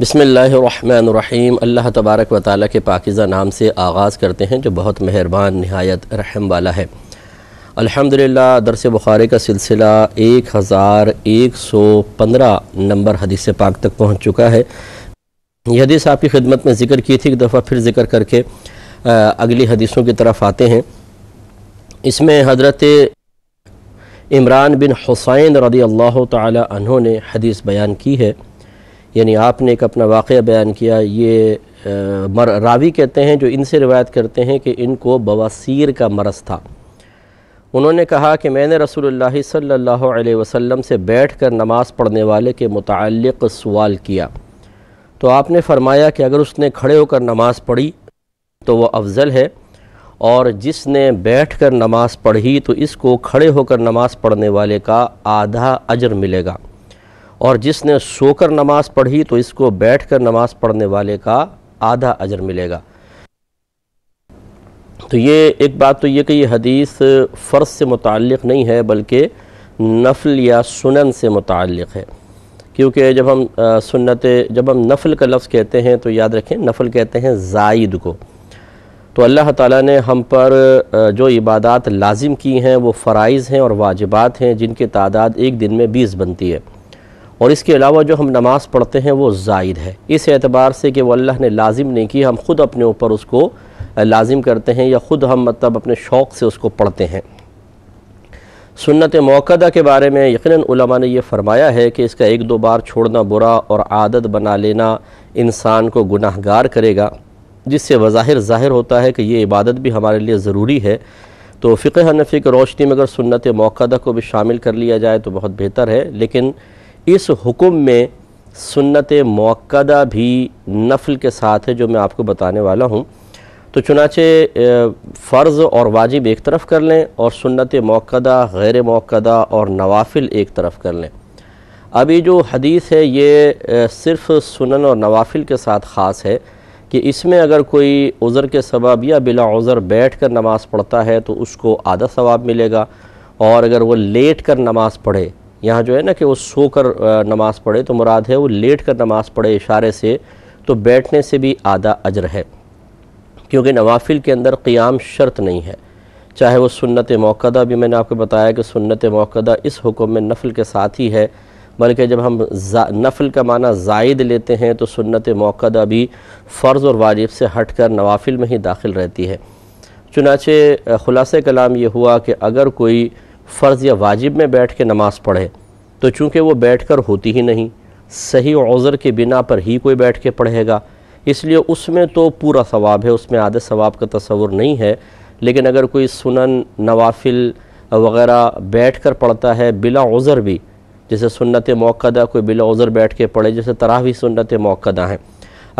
बसमीम अल्लाह तबारक व ताली के पाकिज़ा नाम से आगाज़ करते हैं जो बहुत मेहरबान नहायत रहम वाला है अल्हम्दुलिल्लाह दरस बुखारी का सिलसिला एक हज़ार एक सौ पंद्रह नंबर हदीस पाक तक पहुँच चुका है यह हदीस आपकी खिदमत में ज़िक्र की थी एक दफ़ा फिर ज़िक्र करके अगली हदीसों की तरफ आते हैं इसमें हज़रत इमरान बिन हुसैन रदी अल्लाह तहों ने हदीस बयान की है यानी आपने एक अपना वाक़ बयान किया ये मर रावी कहते हैं जो इनसे रिवायत करते हैं कि इनको बवासीर का मरस था उन्होंने कहा कि मैंने रसूल सल्लल्लाहु वसम से बैठ कर नमाज़ पढ़ने वाले के मुतल सवाल किया तो आपने फरमाया कि अगर उसने खड़े होकर नमाज़ पढ़ी तो वह अफज़ल है और जिसने बैठ कर नमाज़ पढ़ी तो इसको खड़े होकर नमाज़ पढ़ने वाले का आधा अजर मिलेगा और जिसने सोकर नमाज पढ़ी तो इसको बैठकर नमाज पढ़ने वाले का आधा अजर मिलेगा तो ये एक बात तो ये कि ये हदीस फ़र्ज से मुतक़ नहीं है बल्कि नफल या सुनन से मुतक़ है क्योंकि जब हम सुन्नत जब हम नफल का लफ्ज़ कहते हैं तो याद रखें नफल कहते हैं जायद को तो अल्लाह ताला ने हम पर जो इबादत लाजिम की हैं वो फ़राइज़ हैं और वाजिबात हैं जिनकी तादाद एक दिन में बीस बनती है और इसके अलावा जो हम नमाज पढ़ते हैं वो जायद है इस एतबार से कि वह अल्लाह ने लाजिम नहीं की हम खुद अपने ऊपर उसको लाजिम करते हैं या ख़ुद हम मतलब अपने शौक़ से उसको पढ़ते हैं सुन्नत मौकदा के बारे में यकीन ने यह फ़रमाया है कि इसका एक दो बार छोड़ना बुरा और आदत बना लेना इंसान को गुनाहगार करेगा जिससे वज़ाहिर ज़ाहिर होता है कि ये इबादत भी हमारे लिए ज़रूरी है तो फ़िक हनफी की रोशनी में अगर सुन्नत मौकदा को भी शामिल कर लिया जाए तो बहुत बेहतर है लेकिन इस हुक्म में सुन्नत मौक़दा भी नफल के साथ है जो मैं आपको बताने वाला हूँ तो चुनाचे फ़र्ज़ और वाजिब एक तरफ कर लें और सुन्नत मौक़दा गैर मौक़दा और नवाफिल एक तरफ कर लें अभी जो हदीस है ये सिर्फ सुनन और नवाफिल के साथ ख़ास है कि इसमें अगर कोई उज़र के सबब या बिला उज़र बैठ कर नमाज़ पढ़ता है तो उसको आधा सवाब मिलेगा और अगर वो लेट कर नमाज़ पढ़े यहाँ जो है ना कि वो सोकर नमाज़ पढ़े तो मुराद है वो लेट कर नमाज़ पढ़े इशारे से तो बैठने से भी आधा अजर है क्योंकि नवाफिल के अंदर क़ियाम शर्त नहीं है चाहे वो सुन्नत मौक़दा भी मैंने आपको बताया कि सुन्नत मौक़दा इस हुक्म में नफल के साथ ही है बल्कि जब हम नफल का माना जायद लेते हैं तो सुन्नत मौक़दा भी फ़र्ज़ और वाजिब से हट कर नवाफिल में ही दाखिल रहती है चुनाचे खुलासे कलाम ये हुआ कि अगर कोई फ़र्ज़ या वाजिब में बैठ के नमाज़ पढ़े तो चूँकि वह बैठ कर होती ही नहीं सही उज़र के बिना पर ही कोई बैठ के पढ़ेगा इसलिए उसमें तो पूरा सवाब है उसमें आधे सवाब का तस्वुर नहीं है लेकिन अगर कोई सुनन नवाफिल वगैरह बैठ कर पढ़ता है बिला उज़र भी जैसे सुन्नत मौक़दा कोई बिला उज़र बैठ के पढ़े जैसे तरावी सुन्नत मौक़दा हैं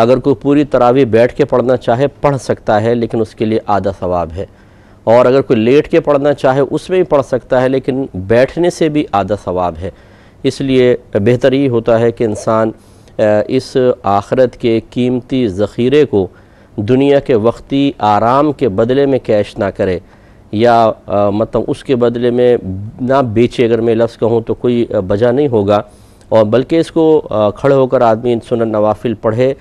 अगर कोई पूरी तरावी बैठ के पढ़ना चाहे पढ़ सकता है लेकिन उसके लिए आधा सवाब है और अगर कोई लेट के पढ़ना चाहे उसमें भी पढ़ सकता है लेकिन बैठने से भी आधा सवाब है इसलिए बेहतर ही होता है कि इंसान इस आखरत के कीमती ज़ख़ीरे को दुनिया के वक्ती आराम के बदले में कैश ना करे या आ, मतलब उसके बदले में ना बेचे अगर मैं लफ्ज़ कहूँ तो कोई बजा नहीं होगा और बल्कि इसको खड़े होकर आदमी सुनन नवाफिल पढ़े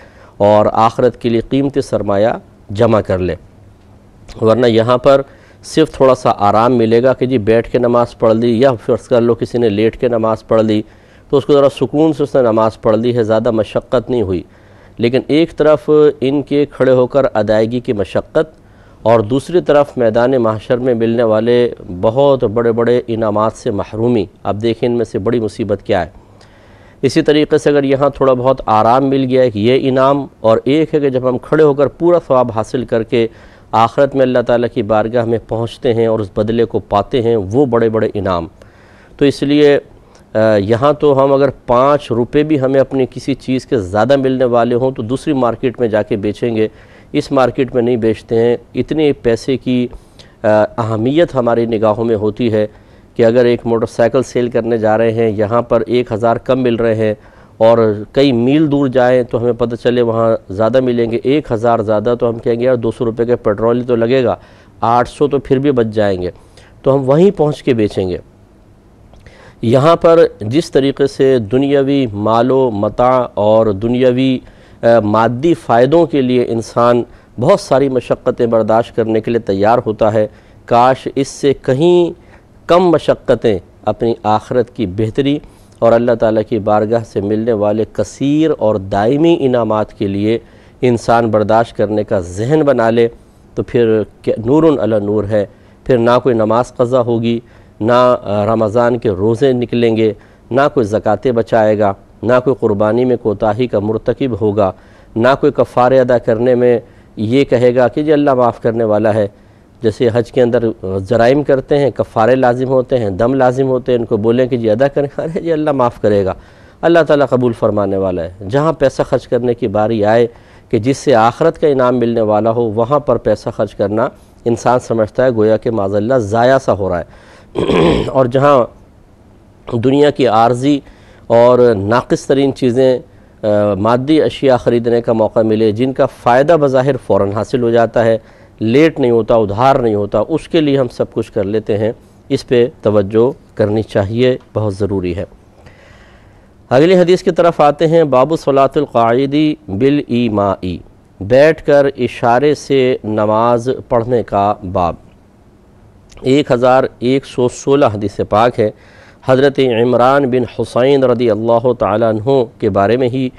और आखरत के लिए कीमती सरमाया जमा कर ले वरना यहाँ पर सिर्फ थोड़ा सा आराम मिलेगा कि जी बैठ के नमाज़ पढ़ ली या फर्ज़ कर लो किसी ने लेट के नमाज़ पढ़ ली तो उसको ज़रा सुकून से उसने नमाज़ पढ़ ली है ज़्यादा मशक्क़त नहीं हुई लेकिन एक तरफ इनके खड़े होकर अदायगी की मशक्क़त और दूसरी तरफ मैदान माशर में मिलने वाले बहुत बड़े बड़े इनाम से महरूमी अब देखें इनमें से बड़ी मुसीबत क्या है इसी तरीके से अगर यहाँ थोड़ा बहुत आराम मिल गया है कि ये इनाम और एक है कि जब हम खड़े होकर पूरा स्वाब हासिल करके आखरत में अल्लाह ताला की बारगाह में पहुँचते हैं और उस बदले को पाते हैं वो बड़े बड़े इनाम तो इसलिए यहाँ तो हम अगर पाँच रुपये भी हमें अपनी किसी चीज़ के ज़्यादा मिलने वाले हों तो दूसरी मार्केट में जाके बेचेंगे इस मार्केट में नहीं बेचते हैं इतने पैसे की अहमियत हमारी निगाहों में होती है कि अगर एक मोटरसाइकिल सेल करने जा रहे हैं यहाँ पर एक हज़ार कम मिल रहे हैं और कई मील दूर जाएं तो हमें पता चले वहाँ ज़्यादा मिलेंगे एक हज़ार ज़्यादा तो हम कहेंगे यार दो सौ रुपये का पेट्रोल ही तो लगेगा आठ सौ तो फिर भी बच जाएंगे तो हम वहीं पहुँच के बेचेंगे यहाँ पर जिस तरीके से दुनियावी मालो मता और दुनियावी मादी फ़ायदों के लिए इंसान बहुत सारी मशक्क़तें बर्दाश्त करने के लिए तैयार होता है काश इससे कहीं कम मशक्क़तें अपनी आखरत की बेहतरी और अल्लाह ताला की बारगाह से मिलने वाले कसीर और दायमी इनामात के लिए इंसान बर्दाश्त करने का जहन बना ले तो फिर नूर अला नूर है फिर ना कोई नमाज कज़ा होगी ना रमज़ान के रोज़े निकलेंगे ना कोई ज़क़़तें बचाएगा ना कोई क़ुरबानी में कोताही का मरतकब होगा ना कोई कफ़ार अदा करने में ये कहेगा कि जी अल्लाह माफ़ करने वाला है जैसे हज के अंदर जराइम करते हैं कफ़ारे लाजिम होते हैं दम लाजिम होते हैं उनको बोलें कि जी अदा करें अरे जी अल्लाह माफ़ करेगा अल्लाह ताला कबूल फरमाने वाला है जहाँ पैसा खर्च करने की बारी आए कि जिससे आखरत का इनाम मिलने वाला हो वहाँ पर पैसा खर्च करना इंसान समझता है गोया कि माजल्ला ज़ाया सा हो रहा है और जहाँ दुनिया की आर्जी और नाकस तरीन चीज़ें मादी अशिया ख़रीदने का मौका मिले जिनका फ़ायदा बज़ाहिर फ़ौर हासिल हो जाता है लेट नहीं होता उधार नहीं होता उसके लिए हम सब कुछ कर लेते हैं इस पे तवज्जो करनी चाहिए बहुत ज़रूरी है अगली हदीस की तरफ आते हैं बाबू सलातुल्क़ायदी बिल ई बैठ कर इशारे से नमाज पढ़ने का बाब एक हज़ार एक सौ सोलह हदीस पाक है हज़रत इमरान बिन हुसैन रदी अल्लाह तु के बारे में ही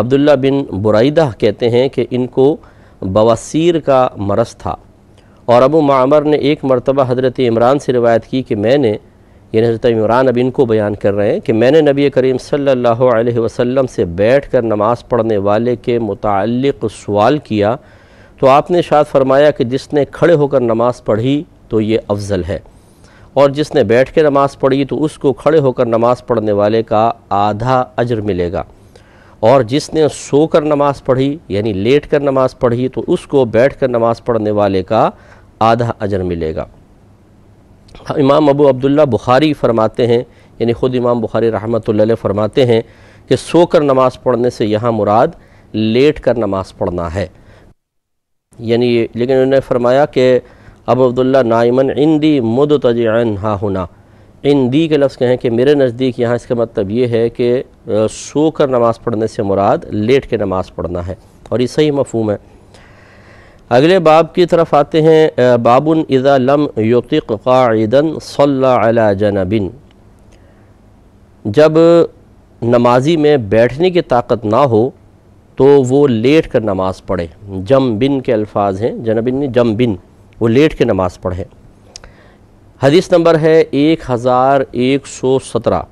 अब्दुल्ला बिन बुरैदा कहते हैं कि इनको बवासीर का मरस था और अबू मामर ने एक मरतबा हज़रत इमरान से रिवायत की कि मैंने यानी हज़रत इमरान अब इनको बयान कर रहे हैं कि मैंने नबी करीम सल्लल्लाहु अलैहि वसल्लम से बैठ कर नमाज़ पढ़ने वाले के मुतक़ सवाल किया तो आपने शायद फरमाया कि जिसने खड़े होकर नमाज़ पढ़ी तो ये अफजल है और जिसने बैठ के नमाज़ पढ़ी तो उसको खड़े होकर नमाज़ पढ़ने वाले का आधा अजर मिलेगा और जिसने सो कर नमाज़ पढ़ी यानी लेट कर नमाज़ पढ़ी तो उसको बैठ कर नमाज़ पढ़ने वाले का आधा अजर मिलेगा इमाम अबू अब्दुल्ला बुखारी फरमाते हैं यानी ख़ुद इमाम बुखारी रहमत फरमाते हैं कि सो कर नमाज़ पढ़ने से यहाँ मुराद लेट कर नमाज़ पढ़ना है यानी लेकिन उन्होंने फरमाया कि अब अब्दुल्ला नाइमन इंदी मुद तजन हा होना इन दी के लफ्ज़ कहें कि मेरे नज़दीक यहाँ इसका मतलब ये है कि सो कर नमाज़ पढ़ने से मुराद लेट के नमाज़ पढ़ना है और ये सही मफहम है अगले बाब की तरफ आते हैं बाबुन इज़ा लम युतिक क़ादन सल्ला जनबिन जब नमाजी में बैठने की ताकत ना हो तो वो लेट कर नमाज़ पढ़े जम बिन के अल्फाज हैं जनबिन जम बिन वो लेट के नमाज़ पढ़े हदीस नंबर है एक हज़ार एक सौ सत्रह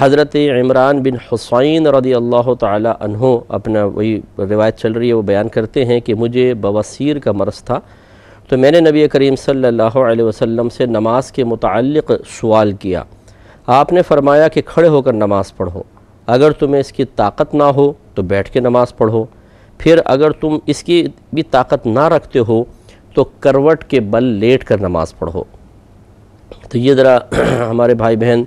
हज़रत इमरान बिन हुसैन रदी अल्लाह तहों अपना वही रिवायत चल रही है वो बयान करते हैं कि मुझे बवसर का मरस था तो मैंने नबी करीम सल्लल्लाहु अलैहि वसल्लम से नमाज के मुतक सवाल किया आपने फरमाया कि खड़े होकर नमाज़ पढ़ो अगर तुम्हें इसकी ताकत ना हो तो बैठ के नमाज़ पढ़ो फिर अगर तुम इसकी भी ताकत ना रखते हो तो करवट के बल लेट कर नमाज़ पढ़ो तो ये ज़रा हमारे भाई बहन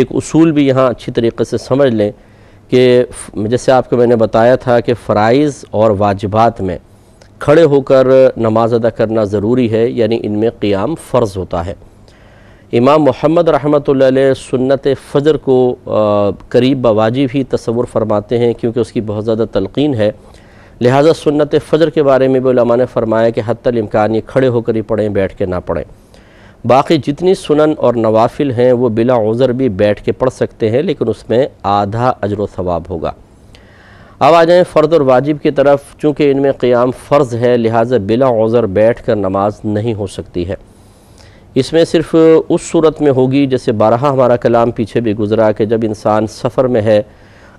एक उसूल भी यहाँ अच्छी तरीके से समझ लें कि जैसे आपको मैंने बताया था कि फ़राइज़ और वाजिबात में खड़े होकर नमाज अदा करना ज़रूरी है यानी इनमें क़ियाम फ़र्ज़ होता है इमाम मोहम्मद रहमत सुन्नत फ़जर को करीब बवाजिब ही तस्वुर फरमाते हैं क्योंकि उसकी बहुत ज़्यादा तलकिन है लिहाजा सुन्नत फ़जर के बारे में भी ने फरमाया कि हती इम्कान ये खड़े होकर ही पढ़ें बैठ के ना पढ़ें बाकी जितनी सुनन और नवाफिल हैं वो बिला उज़र भी बैठ के पढ़ सकते हैं लेकिन उसमें आधा अजर सवाब होगा अब आ जाएँ फ़र्ज़ और वाजिब की तरफ चूँकि इनमें क्याम फ़र्ज़ है लिहाजा बिला उज़र बैठ कर नमाज नहीं हो सकती है इसमें सिर्फ़ उस सूरत में होगी जैसे बारहा हमारा कलाम पीछे भी गुजरा कि जब इंसान सफ़र में है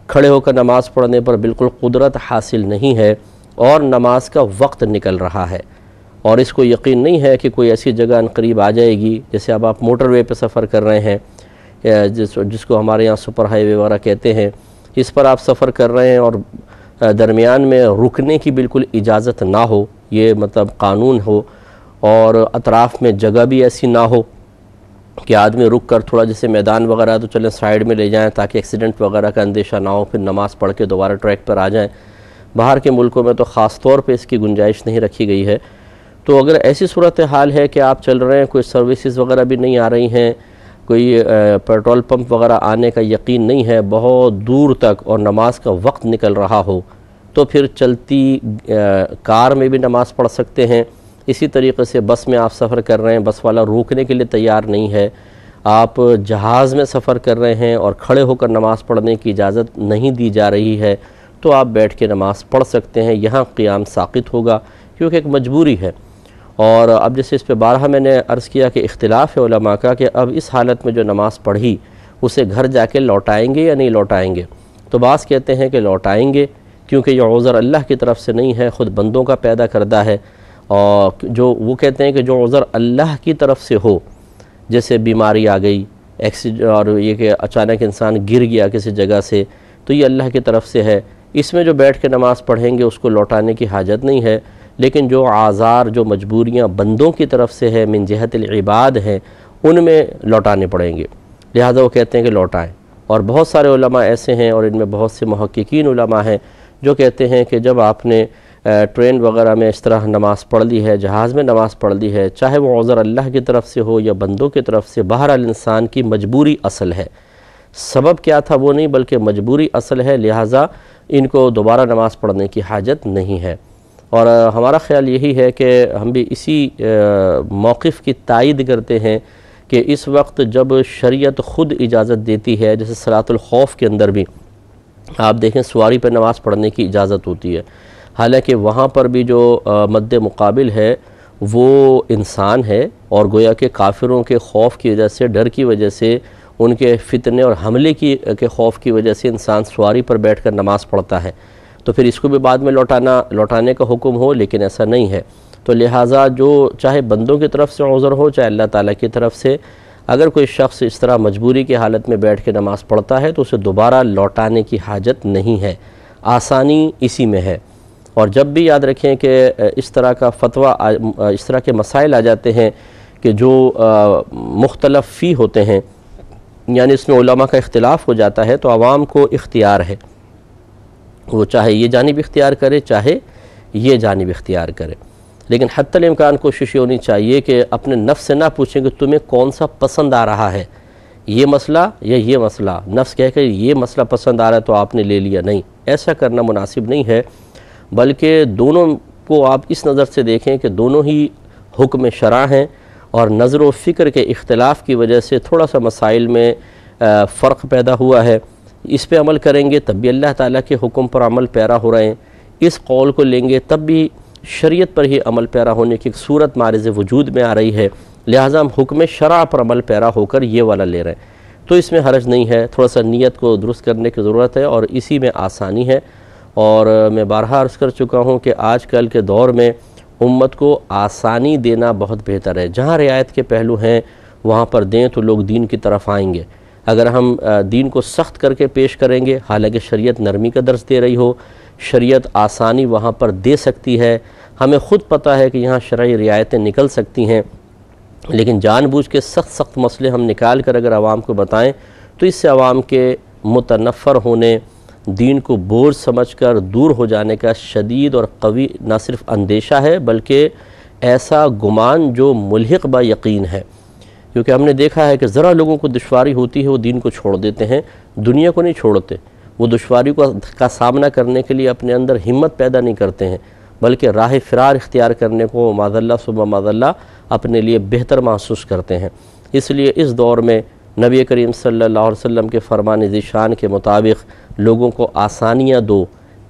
खड़े होकर नमाज़ पढ़ने पर बिल्कुल कुदरत हासिल नहीं है और नमाज का वक्त निकल रहा है और इसको यकीन नहीं है कि कोई ऐसी जगह करीब आ जाएगी जैसे अब आप मोटरवे पर सफ़र कर रहे हैं जिस जिसको हमारे यहाँ सुपर हाईवे वगैरह कहते हैं इस पर आप सफ़र कर रहे हैं और दरमियान में रुकने की बिल्कुल इजाज़त ना हो ये मतलब कानून हो और अतराफ़ में जगह भी ऐसी ना हो कि आदमी रुक कर थोड़ा जैसे मैदान वगैरह तो चलें साइड में ले जाएं ताकि एक्सीडेंट वगैरह का अंदेशा ना हो फिर नमाज़ पढ़ के दोबारा ट्रैक पर आ जाएं बाहर के मुल्कों में तो ख़ास तौर पे इसकी गुंजाइश नहीं रखी गई है तो अगर ऐसी सूरत हाल है कि आप चल रहे हैं कोई सर्विसेज वगैरह भी नहीं आ रही हैं कोई पेट्रोल पंप वगैरह आने का यकीन नहीं है बहुत दूर तक और नमाज का वक्त निकल रहा हो तो फिर चलती कार में भी नमाज़ पढ़ सकते हैं इसी तरीके से बस में आप सफ़र कर रहे हैं बस वाला रोकने के लिए तैयार नहीं है आप जहाज़ में सफ़र कर रहे हैं और खड़े होकर नमाज़ पढ़ने की इजाज़त नहीं दी जा रही है तो आप बैठ के नमाज़ पढ़ सकते हैं यहाँ क़्याम साकित होगा क्योंकि एक मजबूरी है और अब जैसे इस पर बारह मैंने अर्ज़ किया कि इख्तिलाफ़ है उलमा का कि अब इस हालत में जो नमाज़ पढ़ी उसे घर जाके लौटाएंगे या नहीं लौटाएंगे तो बास कहते हैं कि लौटाएंगे क्योंकि यह उज़र अल्लाह की तरफ से नहीं है ख़ुद बंदों का पैदा करदा है और जो वो कहते हैं कि जो उज़र अल्लाह की तरफ से हो जैसे बीमारी आ गई एक्सीड और ये कि अचानक इंसान गिर गया किसी जगह से तो ये अल्लाह की तरफ से है इसमें जो बैठ के नमाज़ पढ़ेंगे उसको लौटाने की हाजत नहीं है लेकिन जो आज़ार जो मजबूरियाँ बंदों की तरफ से है मिन जहतलबाद हैं उनमें लौटाने पड़ेंगे लिहाजा वो कहते हैं कि लौटाएँ और बहुत सारे उलमा ऐसे हैं और इनमें बहुत से महक्कीन उलमा हैं जो कहते हैं कि जब आपने ट्रेन वगैरह में इस तरह नमाज़ पढ़ ली है जहाज़ में नमाज़ पढ़ ली है चाहे वो अज़र अल्लाह की तरफ से हो या बंदों की तरफ से बाहर इंसान की मजबूरी असल है सबब क्या था वो नहीं बल्कि मजबूरी असल है लिहाजा इनको दोबारा नमाज़ पढ़ने की हाजत नहीं है और हमारा ख्याल यही है कि हम भी इसी मौक़ की तायद करते हैं कि इस वक्त जब शरीयत ख़ुद इजाज़त देती है जैसे सलातुल खौफ के अंदर भी आप देखें सवारी पर नमाज़ पढ़ने की इजाज़त होती है हालांकि वहाँ पर भी जो मद्द मुकाबिल है वो इंसान है और गोया के काफिरों के खौफ की वजह से डर की वजह से उनके फितने और हमले की के खौफ की वजह से इंसान सवारी पर बैठकर नमाज़ पढ़ता है तो फिर इसको भी बाद में लौटाना लौटाने का हुक्म हो लेकिन ऐसा नहीं है तो लिहाजा जो चाहे बंदों की तरफ से उज़र हो चाहे अल्लाह ताला की तरफ से अगर कोई शख्स इस तरह मजबूरी की हालत में बैठ के नमाज़ पढ़ता है तो उसे दोबारा लौटाने की हाजत नहीं है आसानी इसी में है और जब भी याद रखें कि इस तरह का फतवा इस तरह के मसाइल आ जाते हैं कि जो मुख्तलफ़ी होते हैं यानी इसमें उलमा का इख्तलाफ हो जाता है तो आवाम को इख्तियार है वो चाहे ये जानब इख्तियार करे चाहे ये जानब इख्तियार करे लेकिन हतमकान कोशिश होनी चाहिए कि अपने नफ्स से ना पूछें कि तुम्हें कौन सा पसंद आ रहा है ये मसला या ये मसला नफ्स कह कर ये मसला पसंद आ रहा है तो आपने ले लिया नहीं ऐसा करना मुनासिब नहीं है बल्कि दोनों को आप इस नज़र से देखें कि दोनों ही हुक्म शरा हैं और नज़र व फ़िक्र के इख्तलाफ की वजह से थोड़ा सा मसाइल में फ़र्क पैदा हुआ है इस पर अमल करेंगे तब भी अल्लाह ताला के हुक्म पर अमल पैरा हो रहे हैं इस कौल को लेंगे तब भी शरीयत पर ही अमल पैरा होने की एक सूरत मारज वजूद में आ रही है लिहाजा हम हुक्म शरा पर अमल पैरा होकर ये वाला ले रहे हैं तो इसमें हर्ज नहीं है थोड़ा सा नीयत को दुरुस्त करने की ज़रूरत है और इसी में आसानी है और मैं बारहा अर्ज़ कर चुका हूँ कि आज कल के दौर में उम्मत को आसानी देना बहुत बेहतर है जहाँ रियायत के पहलू हैं वहाँ पर दें तो लोग दीन की तरफ आएंगे अगर हम दीन को सख्त करके पेश करेंगे हालांकि शरीयत नरमी का दर्ज दे रही हो शरीयत आसानी वहाँ पर दे सकती है हमें ख़ुद पता है कि यहाँ शर्य रियायतें निकल सकती हैं लेकिन जानबूझ के सख्त सख्त मसले हम निकाल कर अगर आवाम को बताएं तो इससे आवाम के मुतनफ़र होने दीन को बोझ समझकर दूर हो जाने का शदीद और कवी ना सिर्फ अंदेशा है बल्कि ऐसा गुमान जो मुलहक ब यकीन है क्योंकि हमने देखा है कि ज़रा लोगों को दुशारी होती है वो दीन को छोड़ देते हैं दुनिया को नहीं छोड़ते वो दुशारी को का सामना करने के लिए अपने अंदर हिम्मत पैदा नहीं करते हैं बल्कि राह फ़रार इख्तियार करने को माजल्ला सुबह माजल्ला अपने लिए बेहतर महसूस करते हैं इसलिए इस दौर में नबी करीम सल्लल्लाहु अलैहि वसल्लम के फरमान ज़िशान के मुताबिक लोगों को आसानियाँ दो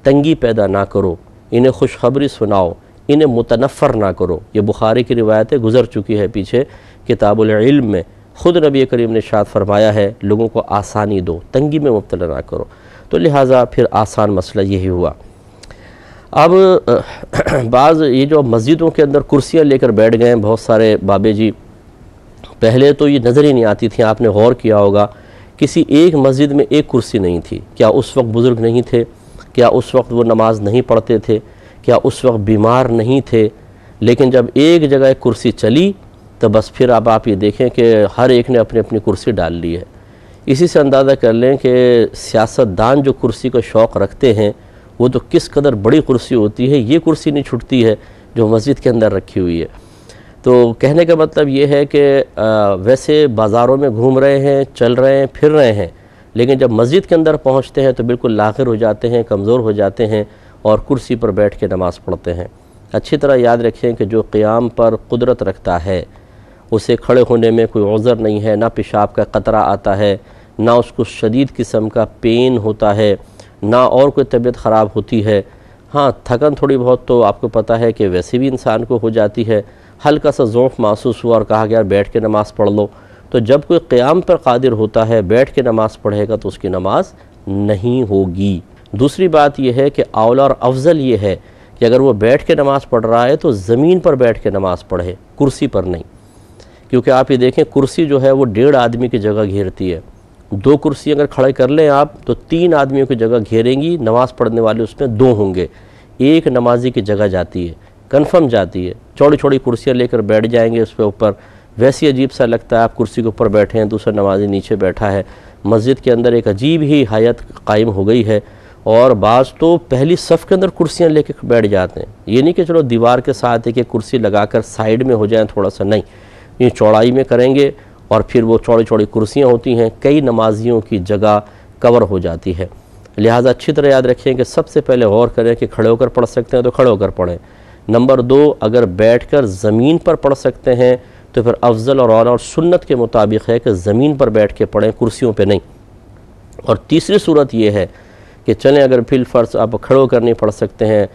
तंगी पैदा ना करो इन्हें खुशखबरी सुनाओ इन्हें मुतनफ़र ना करो ये बुखारी की रिवायतें गुज़र चुकी है पीछे किताबुल में ख़ुद नबी करीम ने शाद फरमाया है लोगों को आसानी दो तंगी में मुबतला ना करो तो लिहाजा फिर आसान मसला यही हुआ अब बाज़ ये जो मस्जिदों के अंदर कुर्सियाँ लेकर बैठ गए हैं बहुत सारे बाबे जी पहले तो ये नज़र ही नहीं आती थी आपने गौर किया होगा किसी एक मस्जिद में एक कुर्सी नहीं थी क्या उस वक्त बुज़ुर्ग नहीं थे क्या उस वक्त वो नमाज नहीं पढ़ते थे क्या उस वक्त बीमार नहीं थे लेकिन जब एक जगह कुर्सी चली तो बस फिर अब आप ये देखें कि हर एक ने अपनी अपनी कुर्सी डाल ली है इसी से अंदाज़ा कर लें कि सियासतदान जो कुर्सी का शौक़ रखते हैं वो तो किस कदर बड़ी कुर्सी होती है ये कुर्सी नहीं छुटती है जो मस्जिद के अंदर रखी हुई है तो कहने का मतलब ये है कि वैसे बाज़ारों में घूम रहे हैं चल रहे हैं फिर रहे हैं लेकिन जब मस्जिद के अंदर पहुँचते हैं तो बिल्कुल लाखिर हो जाते हैं कमज़ोर हो जाते हैं और कुर्सी पर बैठ के नमाज़ पढ़ते हैं अच्छी तरह याद रखें कि जो क़्याम पर कुदरत रखता है उसे खड़े होने में कोई उज़र नहीं है ना पेशाब का कतरा आता है ना उसको शदीद किस्म का पेन होता है ना और कोई तबीयत ख़राब होती है हाँ थकन थोड़ी बहुत तो आपको पता है कि वैसे भी इंसान को हो जाती है हल्का सा ज़ोफ़ महसूस हुआ और कहा गया बैठ के नमाज़ पढ़ लो तो जब कोई क़्याम पर कादिर होता है बैठ के नमाज़ पढ़ेगा तो उसकी नमाज़ नहीं होगी दूसरी बात यह है कि अवला और अफजल ये है कि अगर वो बैठ के नमाज़ पढ़ रहा है तो ज़मीन पर बैठ के नमाज़ पढ़े कुर्सी पर नहीं क्योंकि आप ये देखें कुर्सी जो है वो डेढ़ आदमी की जगह घेरती है दो कुर्सी अगर खड़े कर लें आप तो तीन आदमियों की जगह घेरेंगी नमाज़ पढ़ने वाले उसमें दो होंगे एक नमाजी की जगह जाती है कन्फर्म जाती है छोटी छोटी कुर्सियाँ लेकर बैठ जाएंगे पर ऊपर वैसे अजीब सा लगता है आप कुर्सी के ऊपर बैठे हैं दूसरा नमाजी नीचे बैठा है मस्जिद के अंदर एक अजीब ही हायत कायम हो गई है और बाज़ तो पहली सफ़ के अंदर कुर्सियाँ लेकर बैठ जाते हैं ये नहीं कि चलो दीवार के साथ एक कुर्सी लगा कर साइड में हो जाए थोड़ा सा नहीं ये चौड़ाई में करेंगे और फिर वो चौड़ी चौड़ी कुर्सियाँ होती हैं कई नमाजियों की जगह कवर हो जाती है लिहाजा अच्छी तरह याद रखें कि सबसे पहले गौर करें कि खड़े होकर पढ़ सकते हैं तो खड़े होकर पढ़ें नंबर दो अगर बैठ कर ज़मीन पर पढ़ सकते हैं तो फिर अफजल और और, और सुन्नत के मुताबिक है कि ज़मीन पर बैठ के पढ़ें कुर्सियों पर नहीं और तीसरी सूरत यह है कि चलें अगर फिल फर्श आप खड़े होकर नहीं पढ़ सकते हैं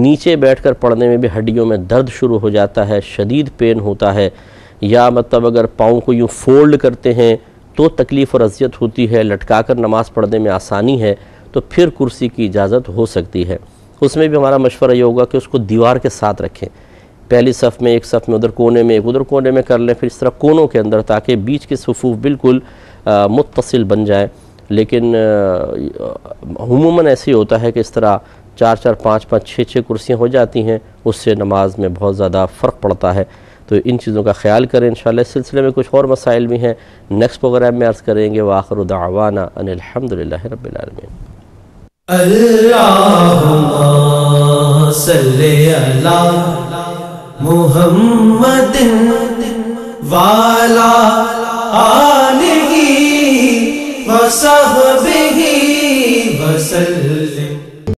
नीचे बैठकर पढ़ने में भी हड्डियों में दर्द शुरू हो जाता है शदीद पेन होता है या मतलब अगर पाँव को यूँ फोल्ड करते हैं तो तकलीफ़ और अजियत होती है लटका कर नमाज़ पढ़ने में आसानी है तो फिर कुर्सी की इजाज़त हो सकती है उसमें भी हमारा मशवरा ये होगा कि उसको दीवार के साथ रखें पहली सफ़ में एक सफ़ में उधर कोने में एक उधर कोने में कर लें फिर इस तरह कोनों के अंदर ताकि बीच के सफूफ बिल्कुल मुतसिल बन जाए लेकिन हमूमा ऐसे होता है कि इस तरह चार चार पाँच पाँच छः छः कुर्सियाँ हो जाती हैं उससे नमाज में बहुत ज़्यादा फ़र्क पड़ता है तो इन चीज़ों का ख्याल करें इन इस सिलसिले में कुछ और मसाइल भी हैं नेक्स्ट प्रोग्राम में अर्ज़ करेंगे वाखर उदावाना अनिलहमद रबालमीन मोहम्मद वाला आलही वसल